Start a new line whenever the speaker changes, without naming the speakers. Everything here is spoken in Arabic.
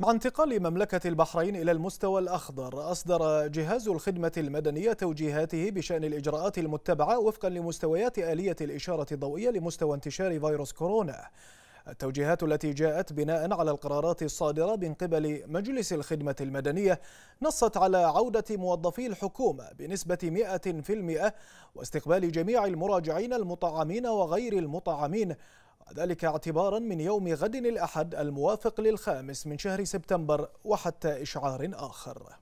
مع انتقال مملكة البحرين إلى المستوى الأخضر أصدر جهاز الخدمة المدنية توجيهاته بشأن الإجراءات المتبعة وفقا لمستويات آلية الإشارة الضوئية لمستوى انتشار فيروس كورونا التوجيهات التي جاءت بناء على القرارات الصادرة من قبل مجلس الخدمة المدنية نصت على عودة موظفي الحكومة بنسبة 100% واستقبال جميع المراجعين المطعمين وغير المطعمين ذلك اعتبارا من يوم غد الأحد الموافق للخامس من شهر سبتمبر وحتى إشعار آخر